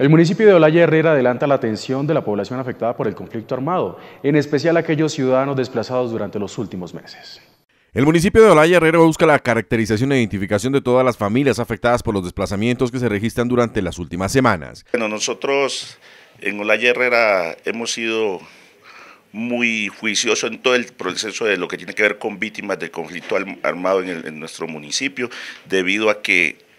El municipio de Olaya Herrera adelanta la atención de la población afectada por el conflicto armado, en especial aquellos ciudadanos desplazados durante los últimos meses. El municipio de Olaya Herrera busca la caracterización e identificación de todas las familias afectadas por los desplazamientos que se registran durante las últimas semanas. Bueno, nosotros en Olaya Herrera hemos sido muy juicioso en todo el proceso de lo que tiene que ver con víctimas del conflicto armado en, en nuestro municipio, debido a que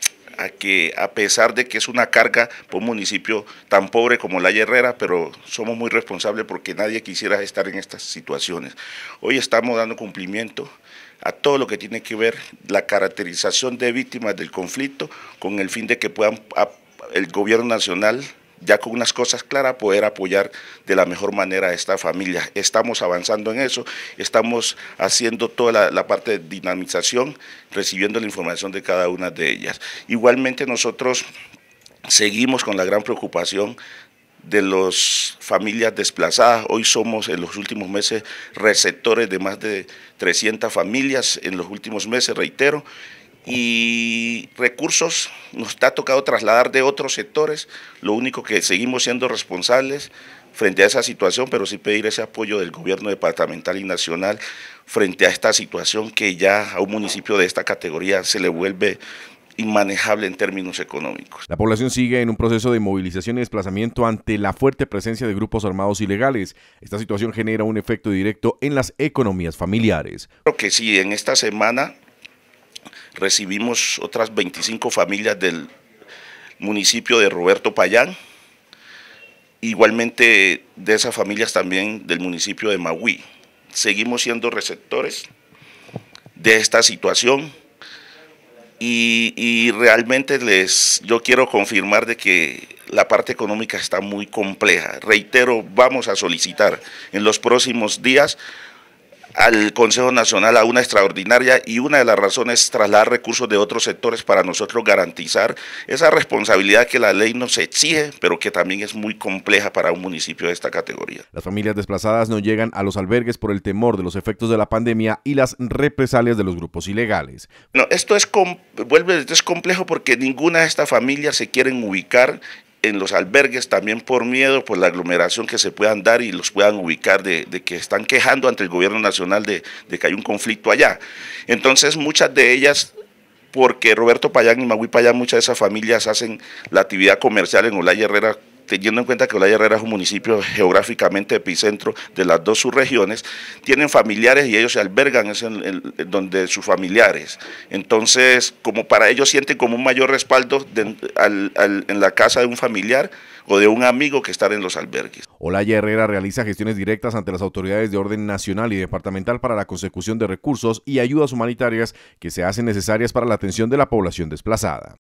a que a pesar de que es una carga por un municipio tan pobre como La Herrera, pero somos muy responsables porque nadie quisiera estar en estas situaciones. Hoy estamos dando cumplimiento a todo lo que tiene que ver la caracterización de víctimas del conflicto con el fin de que puedan el gobierno nacional ya con unas cosas claras, poder apoyar de la mejor manera a esta familia. Estamos avanzando en eso, estamos haciendo toda la, la parte de dinamización, recibiendo la información de cada una de ellas. Igualmente nosotros seguimos con la gran preocupación de las familias desplazadas. Hoy somos en los últimos meses receptores de más de 300 familias, en los últimos meses, reitero, y recursos nos ha tocado trasladar de otros sectores, lo único que seguimos siendo responsables frente a esa situación, pero sí pedir ese apoyo del gobierno departamental y nacional frente a esta situación que ya a un municipio de esta categoría se le vuelve inmanejable en términos económicos. La población sigue en un proceso de movilización y desplazamiento ante la fuerte presencia de grupos armados ilegales. Esta situación genera un efecto directo en las economías familiares. Creo que sí, en esta semana recibimos otras 25 familias del municipio de Roberto Payán, igualmente de esas familias también del municipio de Maui. Seguimos siendo receptores de esta situación y, y, realmente les, yo quiero confirmar de que la parte económica está muy compleja. Reitero, vamos a solicitar en los próximos días al Consejo Nacional a una extraordinaria y una de las razones es trasladar recursos de otros sectores para nosotros garantizar esa responsabilidad que la ley nos exige, pero que también es muy compleja para un municipio de esta categoría. Las familias desplazadas no llegan a los albergues por el temor de los efectos de la pandemia y las represalias de los grupos ilegales. No, esto es, vuelve, es complejo porque ninguna de estas familias se quieren ubicar en los albergues también por miedo, por la aglomeración que se puedan dar y los puedan ubicar de, que están quejando ante el gobierno nacional de, que hay un conflicto allá. Entonces muchas de ellas, porque Roberto Payán y Magui Payán, muchas de esas familias hacen la actividad comercial en Olaya Herrera teniendo en cuenta que Olaya Herrera es un municipio geográficamente epicentro de las dos subregiones, tienen familiares y ellos se albergan en, donde sus familiares. Entonces, como para ellos sienten como un mayor respaldo en la casa de un familiar o de un amigo que estar en los albergues. Olaya Herrera realiza gestiones directas ante las autoridades de orden nacional y departamental para la consecución de recursos y ayudas humanitarias que se hacen necesarias para la atención de la población desplazada.